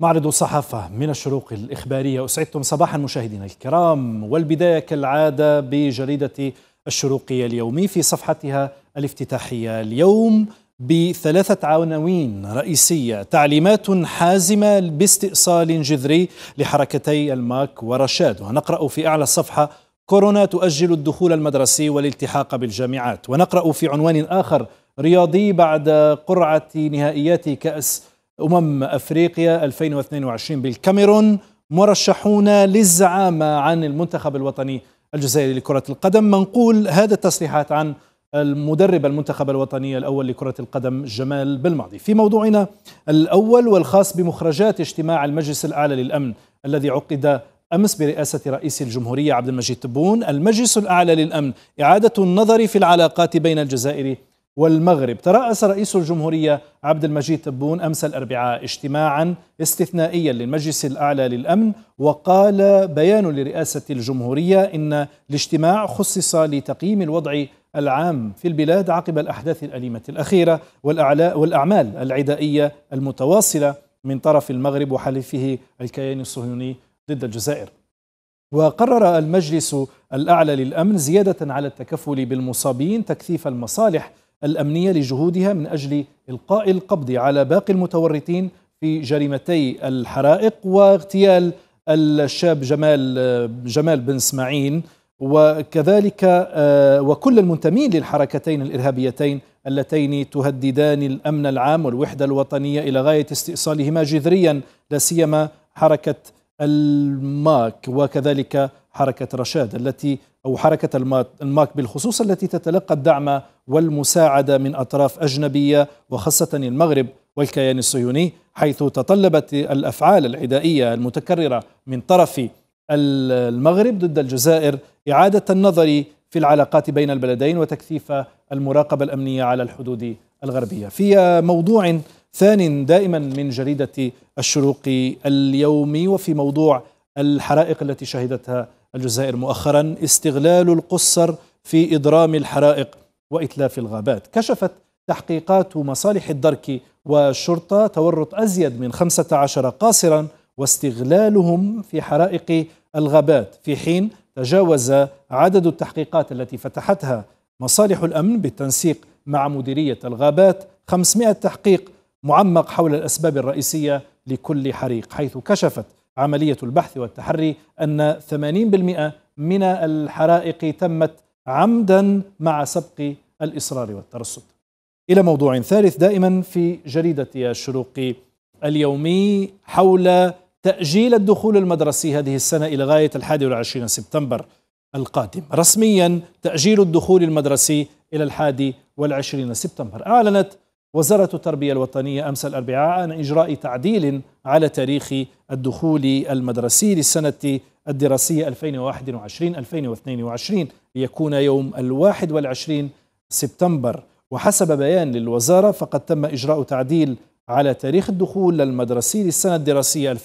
معرض الصحافة من الشروق الإخبارية أسعدتم صباحا مشاهدينا الكرام والبداية كالعادة بجريدة الشروقية اليومي في صفحتها الافتتاحية اليوم بثلاثة عناوين رئيسية تعليمات حازمة باستئصال جذري لحركتي الماك ورشاد ونقرأ في أعلى الصفحة كورونا تؤجل الدخول المدرسي والالتحاق بالجامعات ونقرأ في عنوان آخر رياضي بعد قرعة نهائيات كأس أمم أفريقيا 2022 بالكاميرون مرشحون للزعامة عن المنتخب الوطني الجزائري لكرة القدم منقول هذا التصريحات عن المدرب المنتخب الوطني الأول لكرة القدم جمال بالماضي في موضوعنا الأول والخاص بمخرجات اجتماع المجلس الأعلى للأمن الذي عقد أمس برئاسة رئيس الجمهورية عبد المجيد تبون المجلس الأعلى للأمن إعادة النظر في العلاقات بين الجزائر والمغرب ترأس رئيس الجمهورية عبد المجيد تبون أمس الأربعاء اجتماعا استثنائيا للمجلس الأعلى للأمن وقال بيان لرئاسة الجمهورية إن الاجتماع خصص لتقييم الوضع العام في البلاد عقب الأحداث الأليمة الأخيرة والأعمال العدائية المتواصلة من طرف المغرب وحليفه الكيان الصهيوني ضد الجزائر وقرر المجلس الأعلى للأمن زيادة على التكفل بالمصابين تكثيف المصالح الأمنية لجهودها من أجل إلقاء القبض على باقي المتورطين في جريمتي الحرائق واغتيال الشاب جمال جمال بن اسماعيل وكذلك آه، وكل المنتمين للحركتين الارهابيتين اللتين تهددان الامن العام والوحده الوطنيه الى غايه استئصالهما جذريا لا سيما حركه الماك وكذلك حركة رشاد التي أو حركة الماك بالخصوص التي تتلقى الدعم والمساعدة من أطراف أجنبية وخاصة المغرب والكيان الصهيوني حيث تطلبت الأفعال العدائية المتكررة من طرف المغرب ضد الجزائر إعادة النظر في العلاقات بين البلدين وتكثيف المراقبة الأمنية على الحدود الغربية في موضوع ثان دائما من جريدة الشروق اليومي وفي موضوع الحرائق التي شهدتها الجزائر مؤخرا استغلال القصر في إضرام الحرائق وإتلاف الغابات كشفت تحقيقات مصالح الدرك والشرطة تورط أزيد من 15 قاصرا واستغلالهم في حرائق الغابات في حين تجاوز عدد التحقيقات التي فتحتها مصالح الأمن بالتنسيق مع مديرية الغابات 500 تحقيق معمق حول الأسباب الرئيسية لكل حريق حيث كشفت عملية البحث والتحري أن 80% من الحرائق تمت عمدا مع سبق الإصرار والترصد إلى موضوع ثالث دائما في جريدة الشروق اليومي حول تأجيل الدخول المدرسي هذه السنة إلى غاية 21 سبتمبر القادم رسميا تأجيل الدخول المدرسي إلى 21 سبتمبر أعلنت وزارة التربية الوطنية أمس الأربعاء عن إجراء تعديل على تاريخ الدخول المدرسي للسنة الدراسية 2021-2022 ليكون يوم الواحد والعشرين سبتمبر وحسب بيان للوزارة فقد تم إجراء تعديل على تاريخ الدخول المدرسي للسنة الدراسية 2021-2022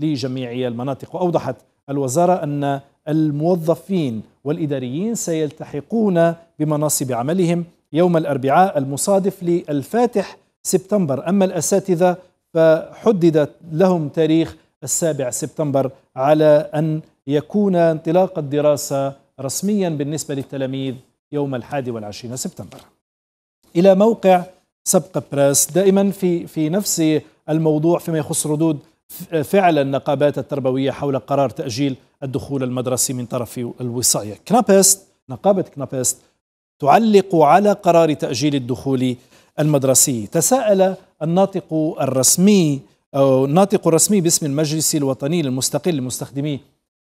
لجميع المناطق وأوضحت الوزارة أن الموظفين والإداريين سيلتحقون بمناصب عملهم يوم الأربعاء المصادف للفاتح سبتمبر أما الأساتذة فحددت لهم تاريخ السابع سبتمبر على أن يكون انطلاق الدراسة رسميا بالنسبة للتلاميذ يوم الحادي والعشرين سبتمبر إلى موقع سبق براس دائما في في نفس الموضوع فيما يخص ردود فعل النقابات التربوية حول قرار تأجيل الدخول المدرسي من طرف الوصاية كنابست نقابة كنابست تعلق على قرار تأجيل الدخول المدرسي تساءل الناطق الرسمي أو الناطق الرسمي باسم المجلس الوطني المستقل لمستخدمي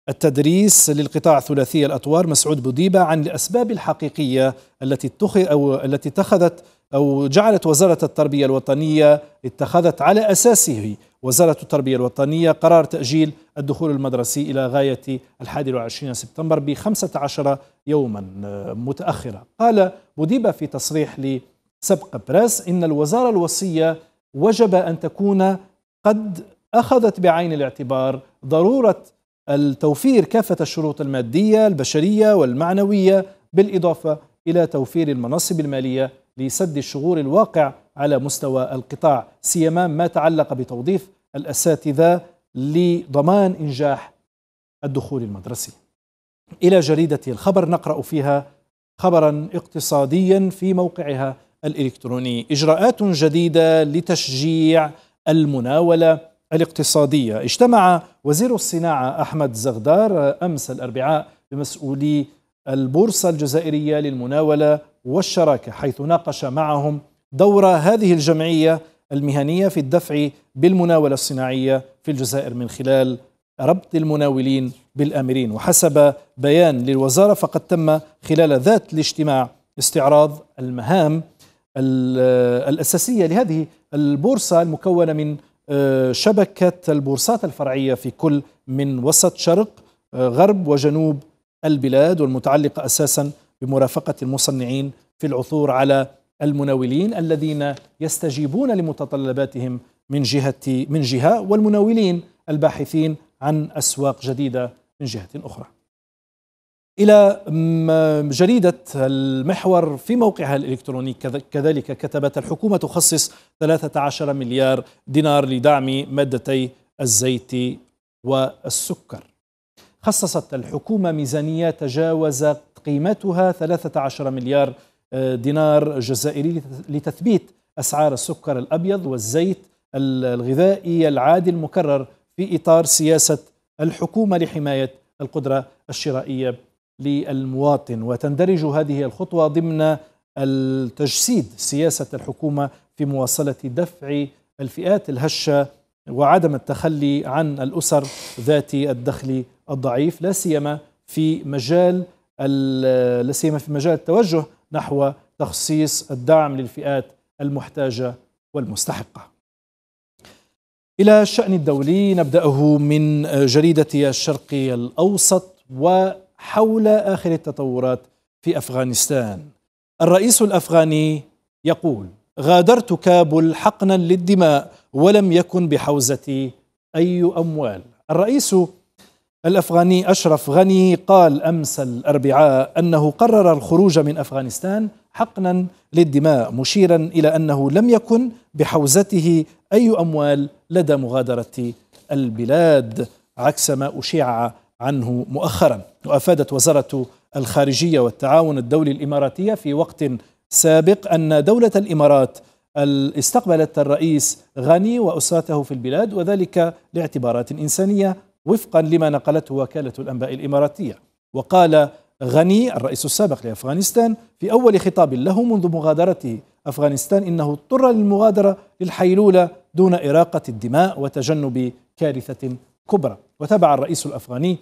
التدريس للقطاع ثلاثي الأطوار مسعود بوديبة عن الأسباب الحقيقية التي اتخذ أو التي اتخذت أو جعلت وزارة التربية الوطنية اتخذت على أساسه وزارة التربية الوطنية قرار تأجيل الدخول المدرسي إلى غاية 21 سبتمبر ب 15 يوما آه، متأخرة قال مديبة في تصريح لسبق بريس إن الوزارة الوصية وجب أن تكون قد أخذت بعين الاعتبار ضرورة التوفير كافة الشروط المادية البشرية والمعنوية بالإضافة إلى توفير المناصب المالية لسد الشغور الواقع على مستوى القطاع سيما ما تعلق بتوظيف الأساتذة لضمان إنجاح الدخول المدرسي إلى جريدة الخبر نقرأ فيها خبرا اقتصاديا في موقعها الإلكتروني إجراءات جديدة لتشجيع المناولة الاقتصادية اجتمع وزير الصناعة أحمد زغدار أمس الأربعاء بمسؤولي البورصة الجزائرية للمناولة والشراكة حيث ناقش معهم دور هذه الجمعية المهنية في الدفع بالمناولة الصناعية في الجزائر من خلال ربط المناولين بالآمرين وحسب بيان للوزارة فقد تم خلال ذات الاجتماع استعراض المهام الأساسية لهذه البورصة المكونة من آه، شبكة البورصات الفرعية في كل من وسط شرق آه، غرب وجنوب البلاد والمتعلقة أساسا بمرافقة المصنعين في العثور على المناولين الذين يستجيبون لمتطلباتهم من جهة من جهة والمناولين الباحثين عن أسواق جديدة من جهة أخرى إلى جريدة المحور في موقعها الإلكتروني كذلك كتبت الحكومة تخصص 13 مليار دينار لدعم مادتي الزيت والسكر خصصت الحكومة ميزانية تجاوز قيمتها 13 مليار آه، دينار جزائري لتثبيت أسعار السكر الأبيض والزيت الغذائي العادي المكرر في إطار سياسة الحكومة لحماية القدرة الشرائية للمواطن وتندرج هذه الخطوة ضمن التجسيد سياسة الحكومة في مواصلة دفع الفئات الهشة وعدم التخلي عن الأسر ذات الدخل الضعيف لا سيما في مجال لا سيما في مجال التوجه نحو تخصيص الدعم للفئات المحتاجه والمستحقه. الى الشان الدولي نبداه من جريده الشرق الاوسط وحول اخر التطورات في افغانستان. الرئيس الافغاني يقول: غادرت كابول حقنا للدماء ولم يكن بحوزتي اي اموال. الرئيس الافغاني اشرف غني قال امس الاربعاء انه قرر الخروج من افغانستان حقنا للدماء مشيرا الى انه لم يكن بحوزته اي اموال لدى مغادره البلاد عكس ما اشيع عنه مؤخرا وافادت وزاره الخارجيه والتعاون الدولي الاماراتيه في وقت سابق ان دوله الامارات استقبلت الرئيس غني واسرته في البلاد وذلك لاعتبارات انسانيه وفقا لما نقلته وكالة الأنباء الإماراتية وقال غني الرئيس السابق لأفغانستان في أول خطاب له منذ مغادرته أفغانستان إنه اضطر للمغادرة للحيلولة دون إراقة الدماء وتجنب كارثة كبرى وتبع الرئيس الأفغاني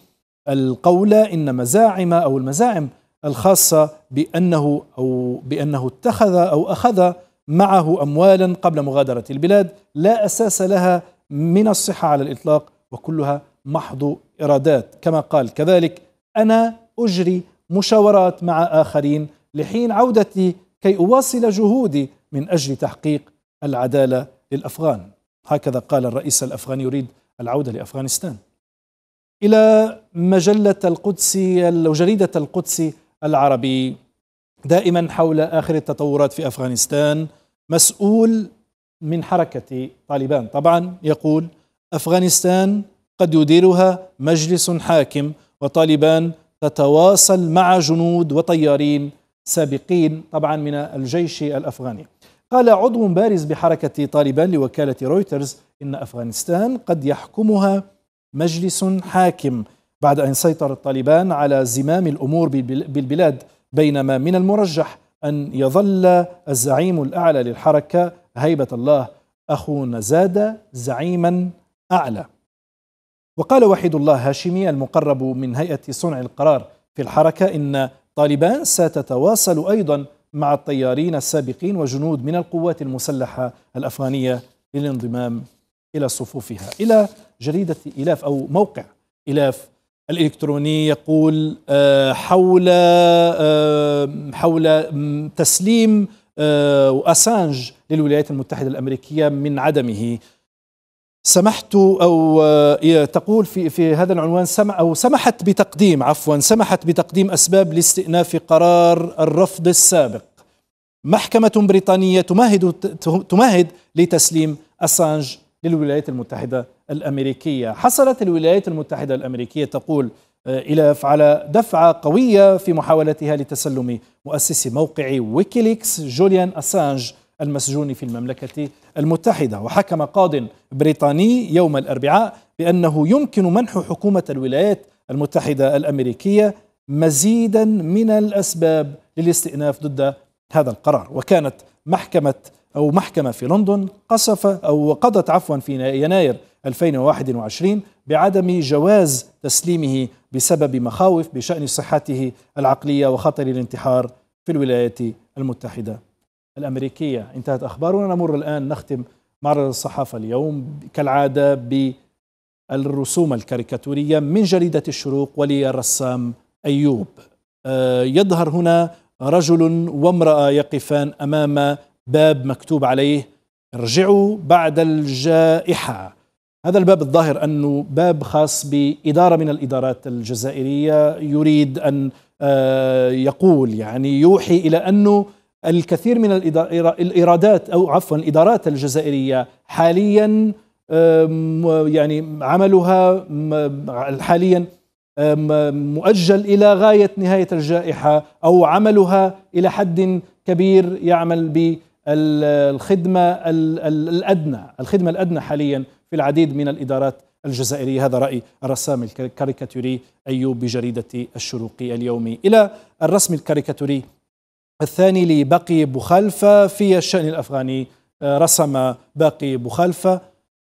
القول إن مزاعم أو المزاعم الخاصة بأنه أو بأنه اتخذ أو أخذ معه أموالا قبل مغادرة البلاد لا أساس لها من الصحة على الإطلاق وكلها محض إرادات كما قال كذلك أنا أجري مشاورات مع آخرين لحين عودتي كي أواصل جهودي من أجل تحقيق العدالة للأفغان هكذا قال الرئيس الأفغاني يريد العودة لأفغانستان إلى مجلة القدس وجريدة القدس العربي دائما حول آخر التطورات في أفغانستان مسؤول من حركة طالبان طبعا يقول أفغانستان قد يديرها مجلس حاكم وطالبان تتواصل مع جنود وطيارين سابقين طبعا من الجيش الافغاني. قال عضو بارز بحركه طالبان لوكاله رويترز ان افغانستان قد يحكمها مجلس حاكم بعد ان سيطر الطالبان على زمام الامور بالبلاد بينما من المرجح ان يظل الزعيم الاعلى للحركه هيبه الله اخو نزاده زعيما اعلى. وقال وحيد الله هاشمي المقرب من هيئة صنع القرار في الحركة إن طالبان ستتواصل أيضا مع الطيارين السابقين وجنود من القوات المسلحة الأفغانية للانضمام إلى صفوفها إلى جريدة إلاف أو موقع إلاف الإلكتروني يقول آه، حول آه، حول تسليم آه، أسانج للولايات المتحدة الأمريكية من عدمه سمحت او آه، تقول في في هذا العنوان سمع او سمحت بتقديم عفوا سمحت بتقديم اسباب لاستئناف قرار الرفض السابق. محكمة بريطانية تمهد تمهد لتسليم اسانج للولايات المتحدة الامريكية. حصلت الولايات المتحدة الامريكية تقول آه، إلى على دفعة قوية في محاولتها لتسلم مؤسس موقع ويكيليكس جوليان أسانج المسجون في المملكة المتحدة وحكم قاض بريطاني يوم الأربعاء بأنه يمكن منح حكومة الولايات المتحدة الأمريكية مزيدا من الأسباب للاستئناف ضد هذا القرار وكانت محكمة أو محكمة في لندن قصف أو قضت عفوا في يناير 2021 بعدم جواز تسليمه بسبب مخاوف بشأن صحته العقلية وخطر الانتحار في الولايات المتحدة الأمريكية انتهت أخبارنا نمر الآن نختم معرض الصحافة اليوم كالعادة بالرسوم الكاريكاتورية من جريدة الشروق وللرسام أيوب آه، يظهر هنا رجل وامرأة يقفان أمام باب مكتوب عليه ارجعوا بعد الجائحة هذا الباب الظاهر أنه باب خاص بإدارة من الإدارات الجزائرية يريد أن آه، يقول يعني يوحي إلى أنه الكثير من الإيرادات أو عفوا الإدارات الجزائرية حاليا يعني عملها حاليا مؤجل إلى غاية نهاية الجائحة أو عملها إلى حد كبير يعمل بالخدمة الأدنى الخدمة الأدنى حاليا في العديد من الإدارات الجزائرية هذا رأي الرسام الكاريكاتوري أيوب بجريدة الشروقي اليومي إلى الرسم الكاريكاتوري الثاني لباقي بوخلفة في الشأن الأفغاني آه، رسم باقي بوخلفة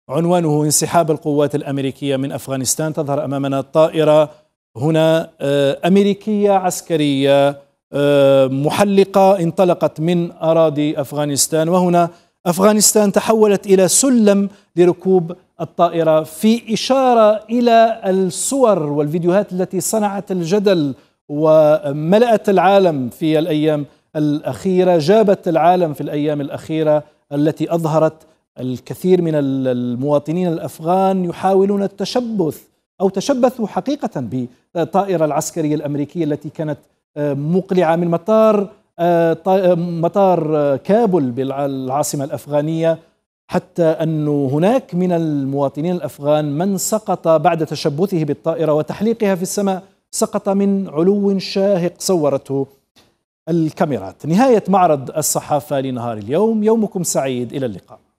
عنوانه انسحاب القوات الأمريكية من أفغانستان تظهر أمامنا الطائرة هنا آه، أمريكية عسكرية آه، محلقة انطلقت من أراضي أفغانستان وهنا أفغانستان تحولت إلى سلم لركوب الطائرة في إشارة إلى الصور والفيديوهات التي صنعت الجدل وملأت العالم في الأيام الاخيره جابت العالم في الايام الاخيره التي اظهرت الكثير من المواطنين الافغان يحاولون التشبث او تشبثوا حقيقه بالطائره العسكريه الامريكيه التي كانت آه، مقلعه من مطار آه، آه، مطار كابول بالعاصمه الافغانيه حتى أن هناك من المواطنين الأفغان من سقط بعد تشبثه بالطائرة وتحليقها في السماء سقط من علو شاهق صورته الكاميرات نهاية معرض الصحافة لنهار اليوم يومكم سعيد إلى اللقاء